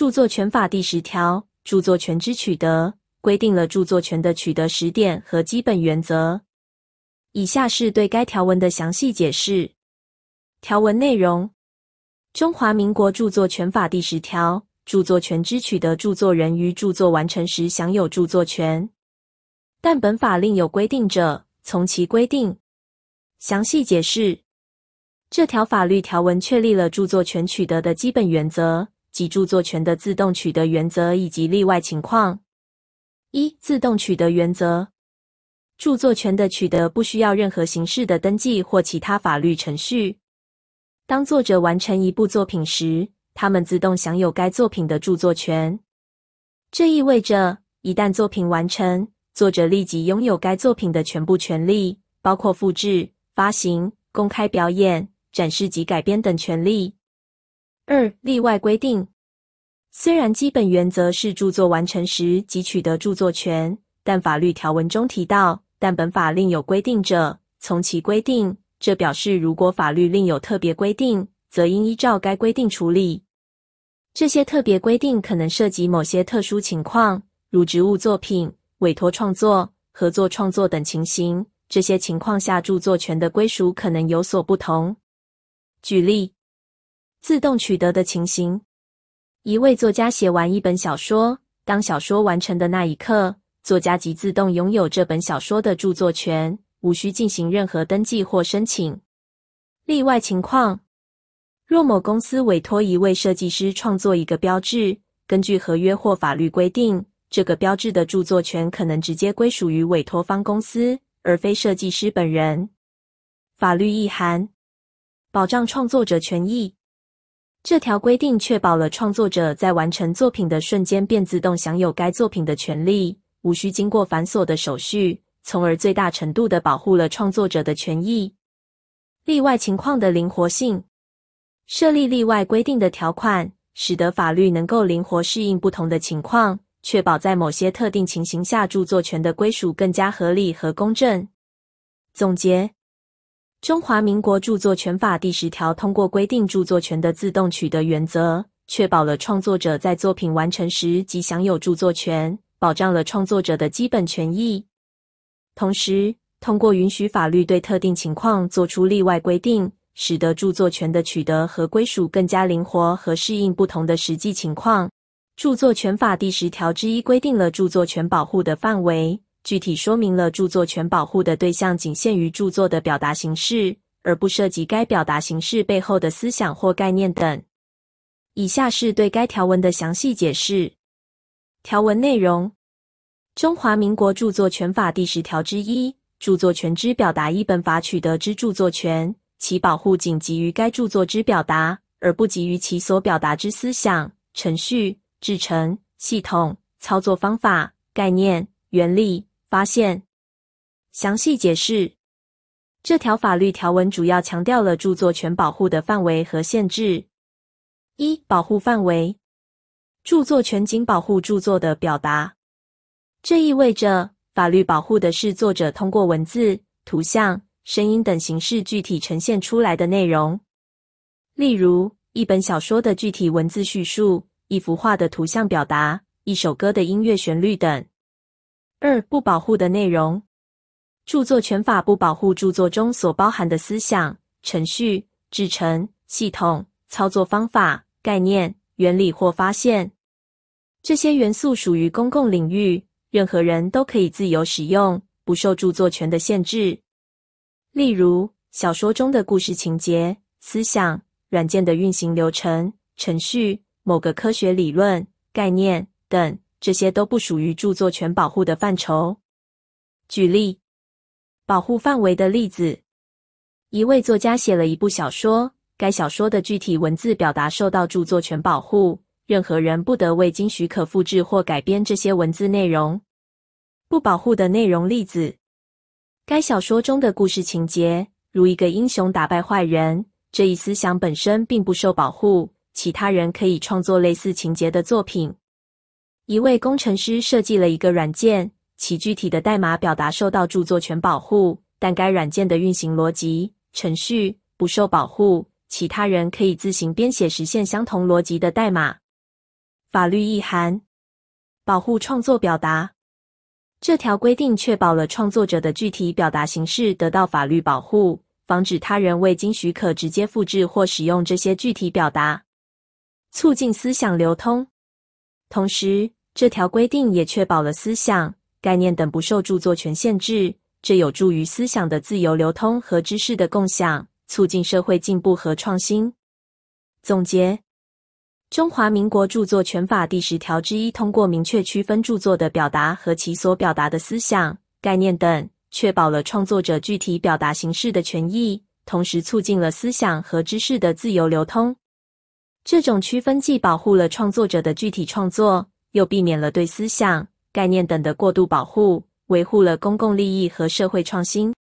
著作权法第十条，著作权之取得，规定了著作权的取得时点和基本原则。以下是对该条文的详细解释。条文内容：中华民国著作权法第十条，著作权之取得，著作人于著作完成时享有著作权，但本法令有规定者，从其规定。详细解释：这条法律条文确立了著作权取得的基本原则。及著作权的自动取得原则以及例外情况。一、自动取得原则：著作权的取得不需要任何形式的登记或其他法律程序。当作者完成一部作品时，他们自动享有该作品的著作权。这意味着，一旦作品完成，作者立即拥有该作品的全部权利，包括复制、发行、公开表演、展示及改编等权利。二例外规定，虽然基本原则是著作完成时即取得著作权，但法律条文中提到“但本法另有规定者，从其规定”，这表示如果法律另有特别规定，则应依照该规定处理。这些特别规定可能涉及某些特殊情况，如职务作品、委托创作、合作创作等情形。这些情况下，著作权的归属可能有所不同。举例。自动取得的情形：一位作家写完一本小说，当小说完成的那一刻，作家即自动拥有这本小说的著作权，无需进行任何登记或申请。例外情况：若某公司委托一位设计师创作一个标志，根据合约或法律规定，这个标志的著作权可能直接归属于委托方公司，而非设计师本人。法律意涵：保障创作者权益。这条规定确保了创作者在完成作品的瞬间便自动享有该作品的权利，无需经过繁琐的手续，从而最大程度的保护了创作者的权益。例外情况的灵活性，设立例外规定的条款，使得法律能够灵活适应不同的情况，确保在某些特定情形下，著作权的归属更加合理和公正。总结。中华民国著作权法第十条通过规定著作权的自动取得原则，确保了创作者在作品完成时即享有著作权，保障了创作者的基本权益。同时，通过允许法律对特定情况作出例外规定，使得著作权的取得和归属更加灵活和适应不同的实际情况。著作权法第十条之一规定了著作权保护的范围。具体说明了著作权保护的对象仅限于著作的表达形式，而不涉及该表达形式背后的思想或概念等。以下是对该条文的详细解释。条文内容：《中华民国著作权法》第十条之一，著作权之表达，一本法取得之著作权，其保护仅基于该著作之表达，而不基于其所表达之思想、程序、制成、系统、操作方法、概念、原理。发现详细解释，这条法律条文主要强调了著作权保护的范围和限制。一、保护范围：著作权仅保护著作的表达，这意味着法律保护的是作者通过文字、图像、声音等形式具体呈现出来的内容，例如一本小说的具体文字叙述、一幅画的图像表达、一首歌的音乐旋律等。二不保护的内容，著作权法不保护著作中所包含的思想、程序、制成、系统、操作方法、概念、原理或发现。这些元素属于公共领域，任何人都可以自由使用，不受著作权的限制。例如，小说中的故事情节、思想，软件的运行流程、程序，某个科学理论、概念等。这些都不属于著作权保护的范畴。举例，保护范围的例子：一位作家写了一部小说，该小说的具体文字表达受到著作权保护，任何人不得未经许可复制或改编这些文字内容。不保护的内容例子：该小说中的故事情节，如一个英雄打败坏人，这一思想本身并不受保护，其他人可以创作类似情节的作品。一位工程师设计了一个软件，其具体的代码表达受到著作权保护，但该软件的运行逻辑程序不受保护，其他人可以自行编写实现相同逻辑的代码。法律意涵：保护创作表达。这条规定确保了创作者的具体表达形式得到法律保护，防止他人未经许可直接复制或使用这些具体表达，促进思想流通，同时。这条规定也确保了思想、概念等不受著作权限制，这有助于思想的自由流通和知识的共享，促进社会进步和创新。总结，《中华民国著作权法》第十条之一通过明确区分著作的表达和其所表达的思想、概念等，确保了创作者具体表达形式的权益，同时促进了思想和知识的自由流通。这种区分既保护了创作者的具体创作。又避免了对思想、概念等的过度保护，维护了公共利益和社会创新。